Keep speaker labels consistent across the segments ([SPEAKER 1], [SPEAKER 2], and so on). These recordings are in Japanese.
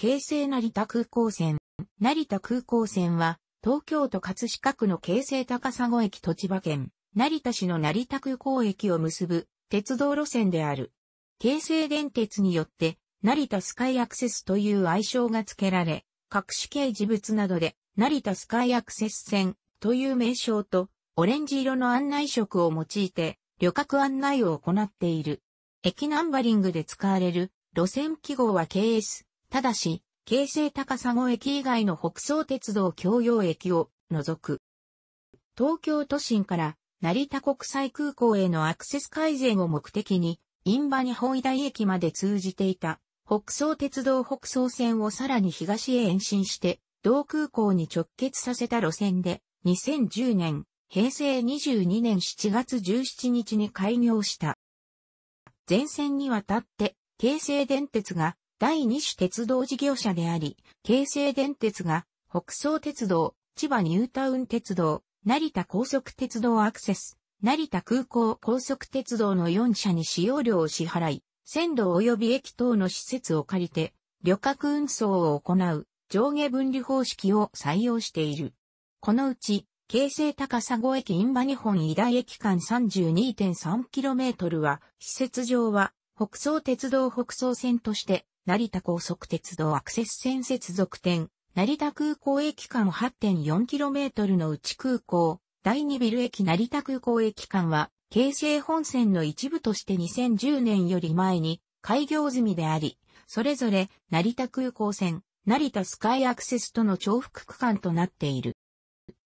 [SPEAKER 1] 京成成田空港線。成田空港線は、東京都葛飾区の京成高砂駅と千葉県、成田市の成田空港駅を結ぶ鉄道路線である。京成電鉄によって、成田スカイアクセスという愛称が付けられ、各種掲事物などで、成田スカイアクセス線という名称と、オレンジ色の案内色を用いて、旅客案内を行っている。駅ナンバリングで使われる路線記号は KS、ただし、京成高砂駅以外の北総鉄道共用駅を除く。東京都心から成田国際空港へのアクセス改善を目的に、印旛日本大駅まで通じていた北総鉄道北総線をさらに東へ延伸して、同空港に直結させた路線で、2010年、平成22年7月17日に開業した。全線にわたって、京成電鉄が第二種鉄道事業者であり、京成電鉄が北総鉄道、千葉ニュータウン鉄道、成田高速鉄道アクセス、成田空港高速鉄道の4社に使用料を支払い、線路及び駅等の施設を借りて、旅客運送を行う上下分離方式を採用している。このうち、京成高砂駅インバ日本医大駅間 32.3km は、施設上は、北総鉄道北総線として成田高速鉄道アクセス線接続点、成田空港駅間 8.4km の内空港、第2ビル駅成田空港駅間は、京成本線の一部として2010年より前に開業済みであり、それぞれ成田空港線、成田スカイアクセスとの重複区間となっている。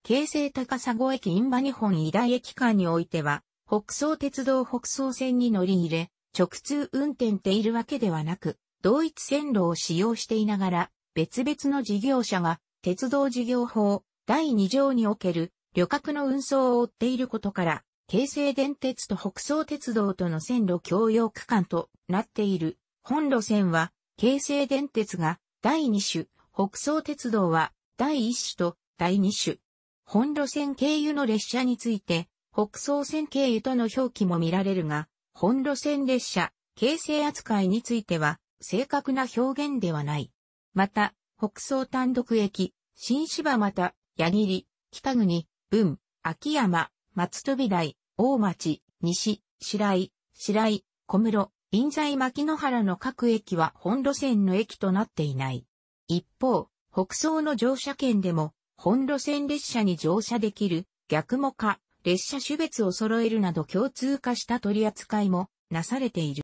[SPEAKER 1] 京成高砂駅印バ日本医大駅間においては、北総鉄道北総線に乗り入れ、直通運転っているわけではなく、同一線路を使用していながら、別々の事業者が、鉄道事業法、第2条における、旅客の運送を追っていることから、京成電鉄と北総鉄道との線路共用区間となっている。本路線は、京成電鉄が第2種、北総鉄道は第1種と第2種。本路線経由の列車について、北総線経由との表記も見られるが、本路線列車、京成扱いについては、正確な表現ではない。また、北総単独駅、新芝又、矢切、北国、文、秋山、松飛台、大町、西、白井、白井、小室、印西牧野原の各駅は本路線の駅となっていない。一方、北総の乗車券でも、本路線列車に乗車できる、逆もか、列車種別を揃えるなど共通化した取り扱いもなされている。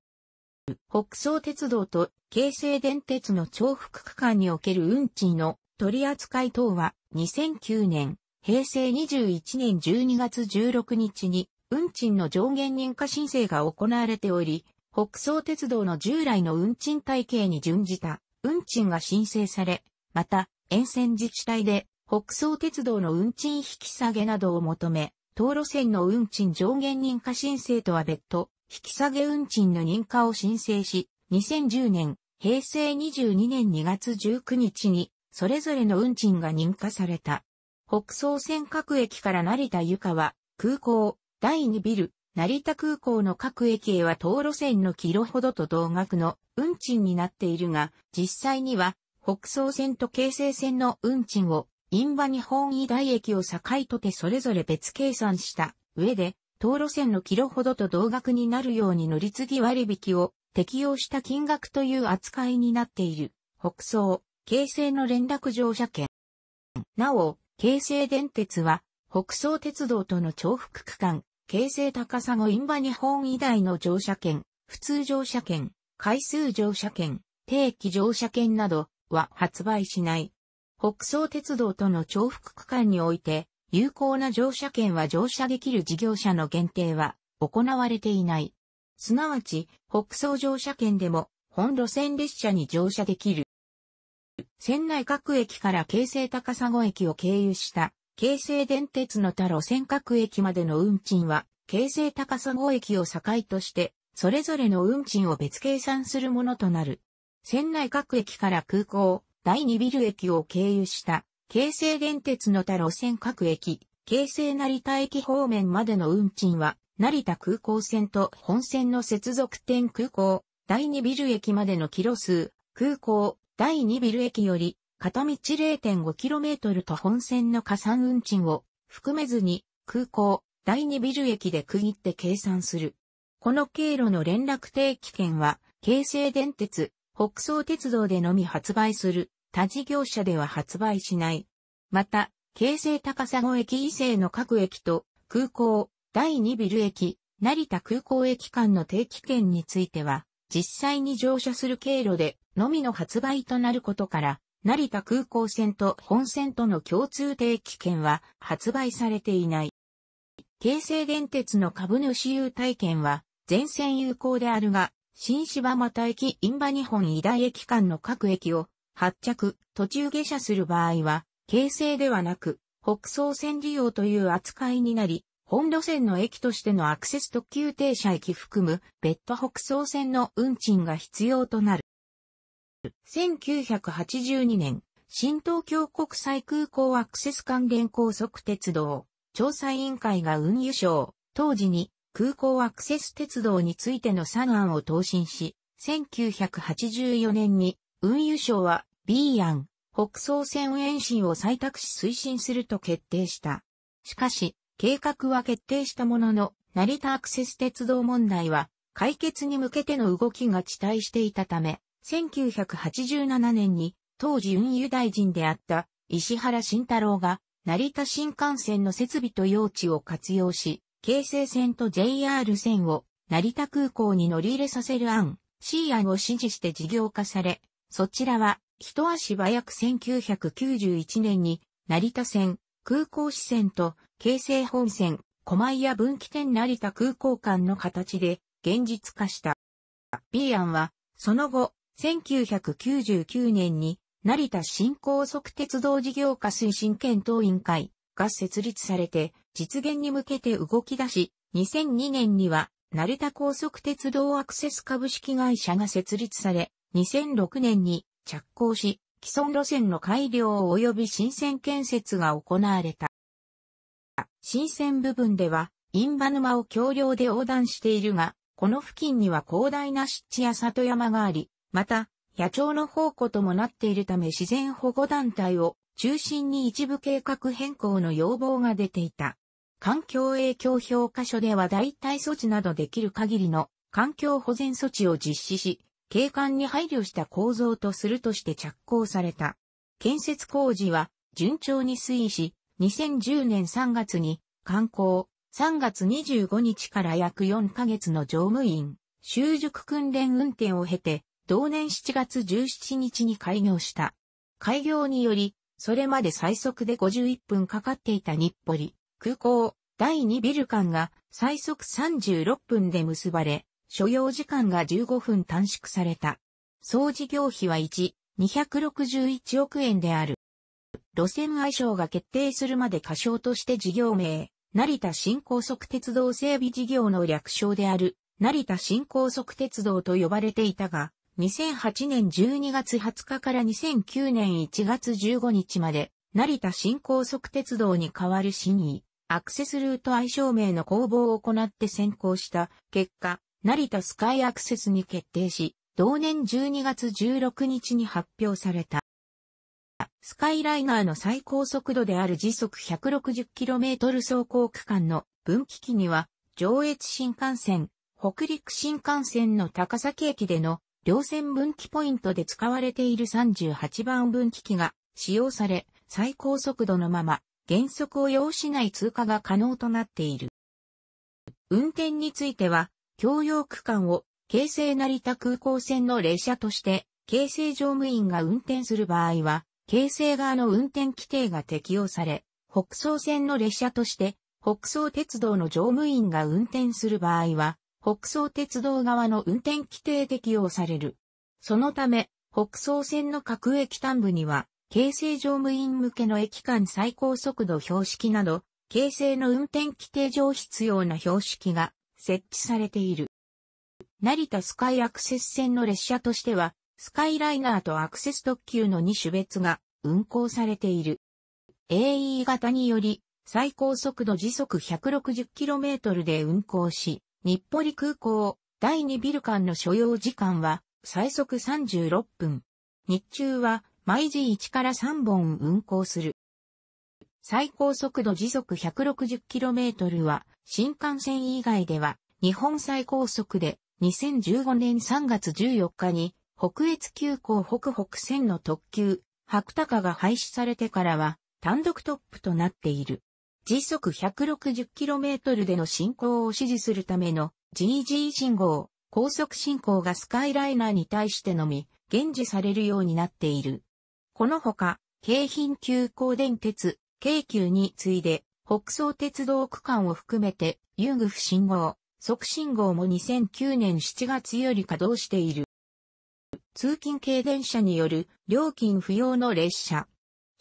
[SPEAKER 1] 北総鉄道と京成電鉄の重複区間における運賃の取り扱い等は2009年、平成21年12月16日に運賃の上限認可申請が行われており、北総鉄道の従来の運賃体系に準じた運賃が申請され、また沿線自治体で北総鉄道の運賃引き下げなどを求め、道路線の運賃上限認可申請とは別途、引き下げ運賃の認可を申請し、2010年、平成22年2月19日に、それぞれの運賃が認可された。北総線各駅から成田ゆかは、空港、第2ビル、成田空港の各駅へは道路線のキロほどと同額の運賃になっているが、実際には北総線と京成線の運賃を、印場日本医大駅を境とてそれぞれ別計算した上で、当路線のキロほどと同額になるように乗り継ぎ割引を適用した金額という扱いになっている、北総、京成の連絡乗車券。なお、京成電鉄は、北総鉄道との重複区間、京成高砂インバ日本以外の乗車券、普通乗車券、回数乗車券、定期乗車券などは発売しない。北総鉄道との重複区間において、有効な乗車券は乗車できる事業者の限定は行われていない。すなわち、北総乗車券でも本路線列車に乗車できる。船内各駅から京成高砂駅を経由した京成電鉄の他路線各駅までの運賃は京成高砂駅を境としてそれぞれの運賃を別計算するものとなる。船内各駅から空港、第2ビル駅を経由した京成電鉄の他路線各駅、京成成田駅方面までの運賃は、成田空港線と本線の接続点空港、第2ビル駅までのキロ数、空港、第2ビル駅より、片道 0.5km と本線の加算運賃を含めずに、空港、第2ビル駅で区切って計算する。この経路の連絡定期券は、京成電鉄、北総鉄道でのみ発売する他事業者では発売しない。また、京成高砂駅以西の各駅と空港、第2ビル駅、成田空港駅間の定期券については、実際に乗車する経路でのみの発売となることから、成田空港線と本線との共通定期券は発売されていない。京成電鉄の株主優待券は全線有効であるが、新柴又駅、印旛日本医大駅間の各駅を発着、途中下車する場合は、京成ではなく、北総線利用という扱いになり、本路線の駅としてのアクセス特急停車駅含む別途北総線の運賃が必要となる。1982年、新東京国際空港アクセス関連高速鉄道調査委員会が運輸省、当時に空港アクセス鉄道についての3案を答申し、1984年に運輸省は B 案、北総線延伸を採択し推進すると決定した。しかし、計画は決定したものの、成田アクセス鉄道問題は、解決に向けての動きが遅滞していたため、1987年に、当時運輸大臣であった石原慎太郎が、成田新幹線の設備と用地を活用し、京成線と JR 線を成田空港に乗り入れさせる案、C 案を指示して事業化され、そちらは、一足早く1991年に、成田線、空港支線と、京成本線、狛江分岐点成田空港間の形で、現実化した。B 案は、その後、1999年に、成田新高速鉄道事業化推進検討委員会が設立されて、実現に向けて動き出し、2002年には、成田高速鉄道アクセス株式会社が設立され、2006年に着工し、既存路線の改良及び新線建設が行われた。新線部分では、印旛沼を橋梁で横断しているが、この付近には広大な湿地や里山があり、また、野鳥の宝庫ともなっているため自然保護団体を中心に一部計画変更の要望が出ていた。環境影響評価書では代替措置などできる限りの環境保全措置を実施し、景観に配慮した構造とするとして着工された。建設工事は順調に推移し、2010年3月に観光、3月25日から約4ヶ月の乗務員、修熟訓練運転を経て、同年7月17日に開業した。開業により、それまで最速で51分かかっていた日暮里、空港、第2ビル間が最速36分で結ばれ、所要時間が15分短縮された。総事業費は1、261億円である。路線愛称が決定するまで仮称として事業名、成田新高速鉄道整備事業の略称である、成田新高速鉄道と呼ばれていたが、2008年12月20日から2009年1月15日まで、成田新高速鉄道に代わる新に、アクセスルート愛称名の公募を行って先行した結果、成田スカイアクセスに決定し、同年12月16日に発表された。スカイライナーの最高速度である時速 160km 走行区間の分岐器には、上越新幹線、北陸新幹線の高崎駅での両線分岐ポイントで使われている38番分岐器が使用され、最高速度のまま原則を要しない通過が可能となっている。運転については、共用区間を京成成田空港線の列車として、京成乗務員が運転する場合は、京成側の運転規定が適用され、北総線の列車として、北総鉄道の乗務員が運転する場合は、北総鉄道側の運転規定適用される。そのため、北総線の各駅端部には、京成乗務員向けの駅間最高速度標識など、京成の運転規定上必要な標識が設置されている。成田スカイアクセス線の列車としては、スカイライナーとアクセス特急の2種別が運行されている。AE 型により、最高速度時速 160km で運行し、日暮里空港、第2ビル間の所要時間は、最速36分。日中は、毎時1から3本運行する。最高速度時速 160km は、新幹線以外では、日本最高速で2015年3月14日に北越急行北北線の特急、白鷹が廃止されてからは単独トップとなっている。時速 160km での進行を支持するための GG 信号、高速進行がスカイライナーに対してのみ、現時されるようになっている。このほか、京浜急行電鉄、京急に次いで、北総鉄道区間を含めて、遊具不信号、促進号も2009年7月より稼働している。通勤系電車による料金不要の列車。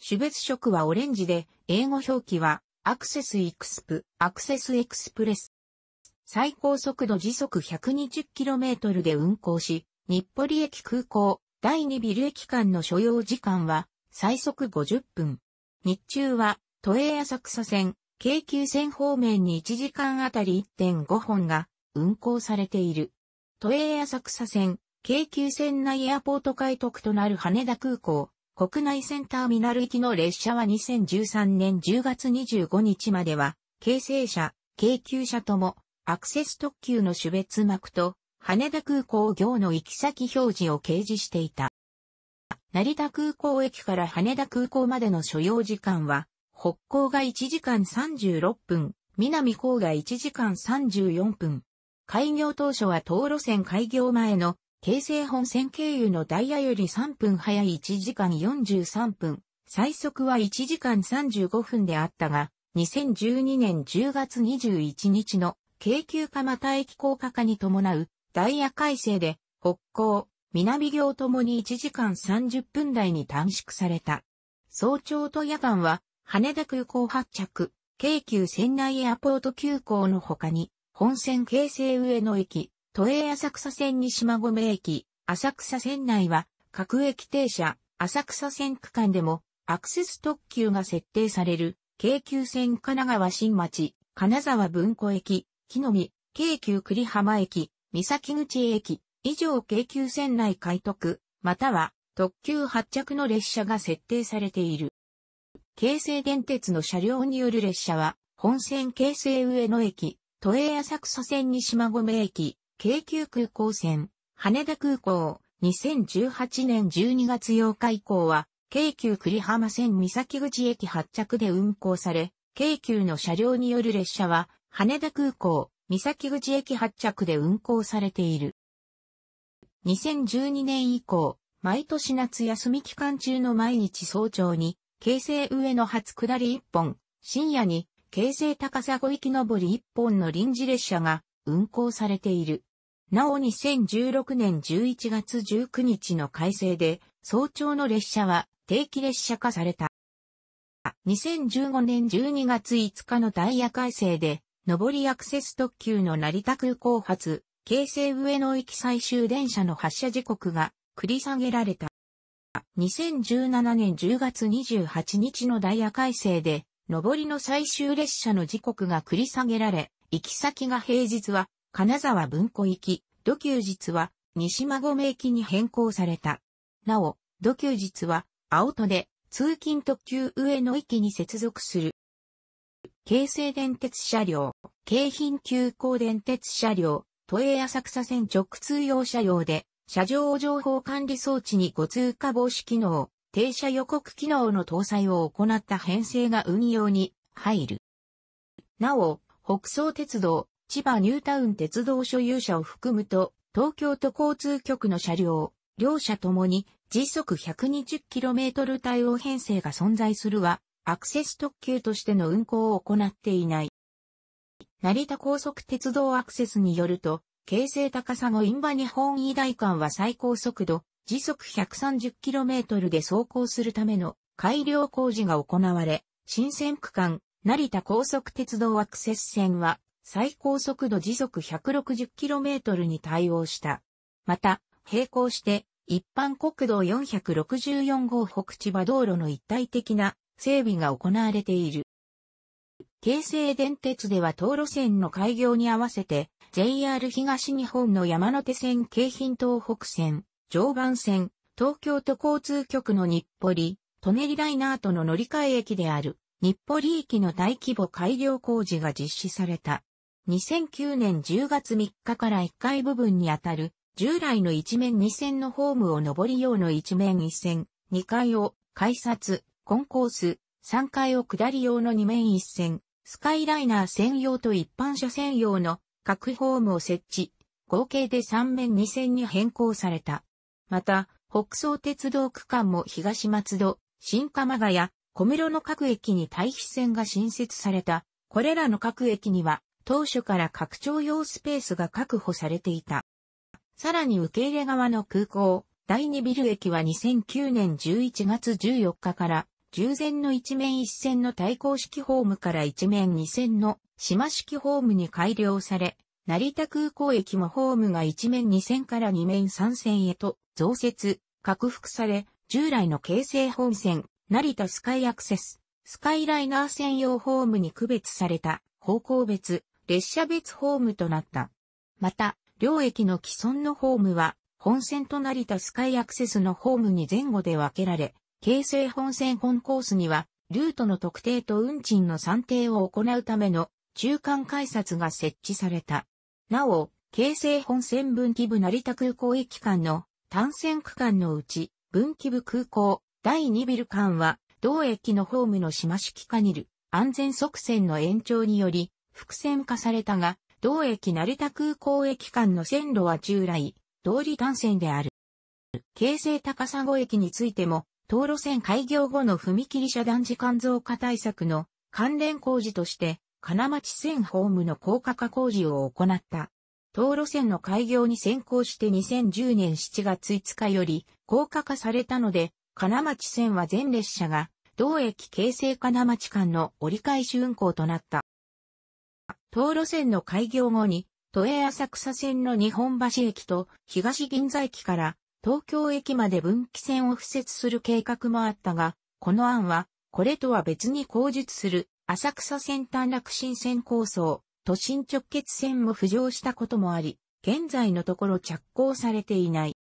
[SPEAKER 1] 種別色はオレンジで、英語表記はアクセスイクスプ、アクセスエクスプレス。最高速度時速 120km で運行し、日暮里駅空港、第2ビル駅間の所要時間は最速50分。日中は、都営浅草線、京急線方面に1時間あたり1.5本が運行されている。都営浅草線、京急線内エアポート開特となる羽田空港、国内センターミナル行きの列車は2013年10月25日までは、京成車、京急車とも、アクセス特急の種別膜と、羽田空港行の行き先表示を掲示していた。成田空港駅から羽田空港までの所要時間は、北港が1時間36分、南港が1時間34分。開業当初は東路線開業前の京成本線経由のダイヤより3分早い1時間43分、最速は1時間35分であったが、2012年10月21日の京急蒲田駅高架化に伴うダイヤ改正で北港、南行ともに1時間30分台に短縮された。早朝と夜間は羽田空港発着、京急仙内エアポート急行の他に、本線京成上野駅、都営浅草線西馬込駅、浅草線内は、各駅停車、浅草線区間でも、アクセス特急が設定される、京急線神奈川新町、金沢文庫駅、木の実、京急栗浜駅、三崎口駅、以上京急線内開徳、または特急発着の列車が設定されている。京成電鉄の車両による列車は、本線京成上野駅、都営浅草線に島込駅、京急空港線、羽田空港、2018年12月8日以降は、京急栗浜線三崎口駅発着で運行され、京急の車両による列車は、羽田空港、三崎口駅発着で運行されている。2012年以降、毎年夏休み期間中の毎日早朝に、京成上野初下り1本、深夜に京成高砂行き上り1本の臨時列車が運行されている。なお2016年11月19日の改正で、早朝の列車は定期列車化された。2015年12月5日のダイヤ改正で、上りアクセス特急の成田空港発、京成上野行き最終電車の発車時刻が繰り下げられた。2017年10月28日のダイヤ改正で、上りの最終列車の時刻が繰り下げられ、行き先が平日は金沢文庫行き、土休日は西馬込駅に変更された。なお、土休日は青戸で通勤特急上野きに接続する。京成電鉄車両、京浜急行電鉄車両、都営浅草線直通用車両で、車上情報管理装置に誤通過防止機能、停車予告機能の搭載を行った編成が運用に入る。なお、北総鉄道、千葉ニュータウン鉄道所有者を含むと、東京都交通局の車両、両者ともに時速 120km 対応編成が存在するは、アクセス特急としての運行を行っていない。成田高速鉄道アクセスによると、京成高砂印旛日本医大館は最高速度、時速 130km で走行するための改良工事が行われ、新線区間、成田高速鉄道アクセス線は最高速度時速 160km に対応した。また、並行して一般国道464号北千葉道路の一体的な整備が行われている。京成電鉄では東路線の開業に合わせて JR 東日本の山手線京浜東北線、常磐線、東京都交通局の日暮里、舎人ライナーとの乗り換え駅である、日暮里駅の大規模改良工事が実施された。2009年10月3日から1階部分にあたる、従来の一面2線のホームを上り用の一面1線、2階を、改札、コンコース、3階を下り用の2面1線、スカイライナー専用と一般車専用の各ホームを設置、合計で3面2線に変更された。また、北総鉄道区間も東松戸、新鎌ヶ谷、小室の各駅に対比線が新設された。これらの各駅には、当初から拡張用スペースが確保されていた。さらに受け入れ側の空港、第2ビル駅は2009年11月14日から、従前の一面一線の対抗式ホームから一面二線の島式ホームに改良され、成田空港駅もホームが一面2線から2面3線へと増設、拡幅され、従来の京成本線、成田スカイアクセス、スカイライナー専用ホームに区別された方向別、列車別ホームとなった。また、両駅の既存のホームは、本線と成田スカイアクセスのホームに前後で分けられ、京成本線本コースには、ルートの特定と運賃の算定を行うための中間改札が設置された。なお、京成本線分岐部成田空港駅間の単線区間のうち、分岐部空港第2ビル間は、同駅のホームの島式カニル、安全側線の延長により、複線化されたが、同駅成田空港駅間の線路は従来、通り単線である。京成高砂駅についても、道路線開業後の踏切遮断時間増加対策の関連工事として、金町線ホームの高架化工事を行った。道路線の開業に先行して2010年7月5日より高架化されたので、金町線は全列車が同駅京成金町間の折り返し運行となった。道路線の開業後に、都営浅草線の日本橋駅と東銀座駅から東京駅まで分岐線を敷設する計画もあったが、この案は、これとは別に口述する浅草線端落新線構想、都心直結線も浮上したこともあり、現在のところ着工されていない。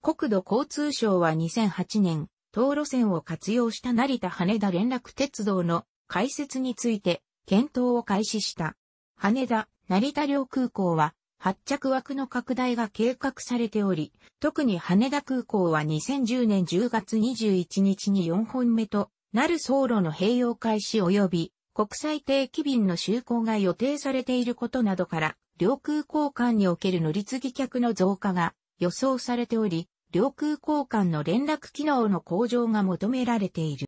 [SPEAKER 1] 国土交通省は2008年、道路線を活用した成田羽田連絡鉄道の開設について検討を開始した。羽田、成田両空港は発着枠の拡大が計画されており、特に羽田空港は2010年10月21日に4本目となる走路の併用開始及び国際定期便の就航が予定されていることなどから、領空交換における乗り継ぎ客の増加が予想されており、領空交換の連絡機能の向上が求められている。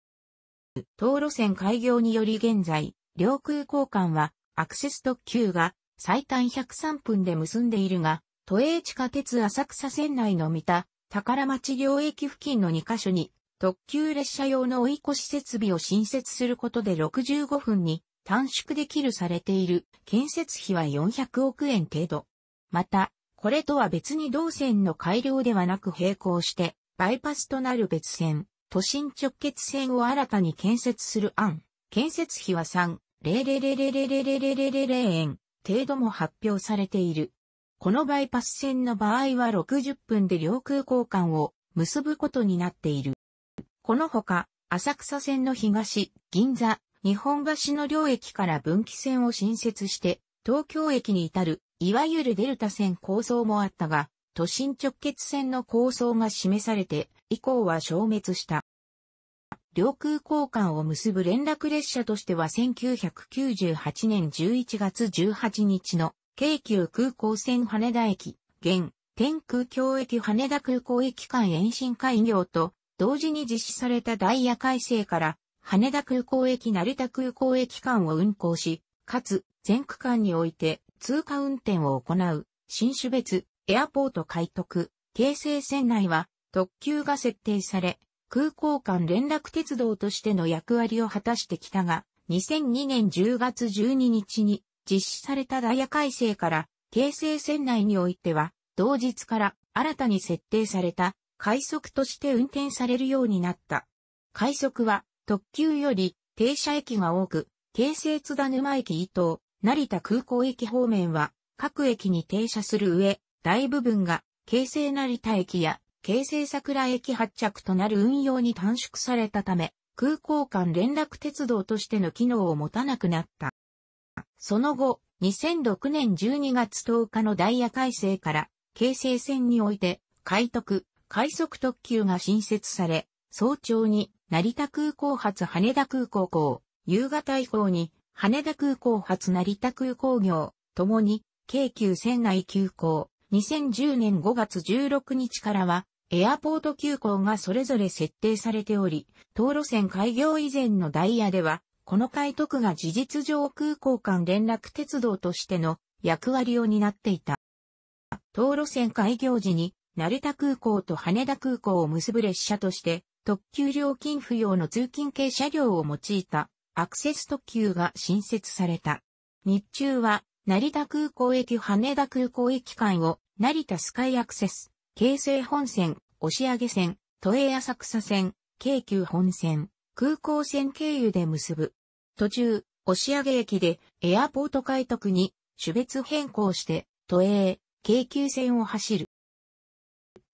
[SPEAKER 1] 道路線開業により現在、領空交換はアクセス特急が最短103分で結んでいるが、都営地下鉄浅草線内の三田、宝町両駅付近の2カ所に特急列車用の追い越し設備を新設することで65分に短縮できるされている建設費は400億円程度。また、これとは別に同線の改良ではなく並行して、バイパスとなる別線、都心直結線を新たに建設する案、建設費は3、0000000円程度も発表されている。このバイパス線の場合は60分で領空交換を結ぶことになっている。このほか、浅草線の東、銀座、日本橋の両駅から分岐線を新設して、東京駅に至る、いわゆるデルタ線構想もあったが、都心直結線の構想が示されて、以降は消滅した。領空交換を結ぶ連絡列車としては1998年11月18日の京急空港線羽田駅、現、天空京駅羽田空港駅間延伸開業と同時に実施されたダイヤ改正から、羽田空港駅成田空港駅間を運行し、かつ、全区間において通過運転を行う、新種別、エアポート開拓、京成線内は、特急が設定され、空港間連絡鉄道としての役割を果たしてきたが、2002年10月12日に実施されたダイヤ改正から、京成線内においては、同日から新たに設定された快速として運転されるようになった。快速は特急より停車駅が多く、京成津田沼駅伊東、成田空港駅方面は各駅に停車する上、大部分が京成成田駅や京成桜駅発着となる運用に短縮されたため、空港間連絡鉄道としての機能を持たなくなった。その後、2006年12月10日のダイヤ改正から、京成線において、開徳、快速特急が新設され、早朝に成田空港発羽田空港港、夕方以降に羽田空港発成田空港業、ともに京急仙内急行、2010年5月16日からは、エアポート急行がそれぞれ設定されており、東路線開業以前のダイヤでは、この開徳が事実上空港間連絡鉄道としての役割を担っていた。当路線開業時に成田空港と羽田空港を結ぶ列車として、特急料金不要の通勤系車両を用いたアクセス特急が新設された。日中は成田空港駅羽田空港駅間を成田スカイアクセス、京成本線、押上線、都営浅草線、京急本線、空港線経由で結ぶ。途中、押上駅でエアポート開徳に種別変更して都営、京急線を走る。